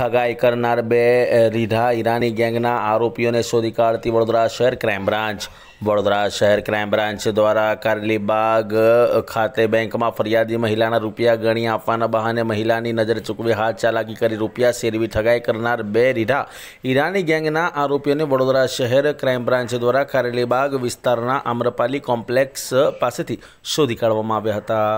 ઠગાઈ કરનાર બે રીઢા ઈરાની ગેંગના આરોપીઓને શોધી કાઢતી વડોદરા શહેર ક્રાઇમ બ્રાન્ચ વડોદરા શહેર ક્રાઇમ બ્રાન્ચ દ્વારા કારેલીબાગ ખાતે બેંકમાં ફરિયાદી મહિલાના રૂપિયા ગણી આપવાના બહાને મહિલાની નજર ચૂકવી હાથ ચાલાકી કરી રૂપિયા શેરવી ઠગાઈ કરનાર બે રીઢા ઈરાની ગેંગના આરોપીઓને વડોદરા શહેર ક્રાઇમ બ્રાન્ચ દ્વારા કારેલીબાગ વિસ્તારના આમ્રપાલી કોમ્પ્લેક્સ પાસેથી શોધી કાઢવામાં આવ્યા હતા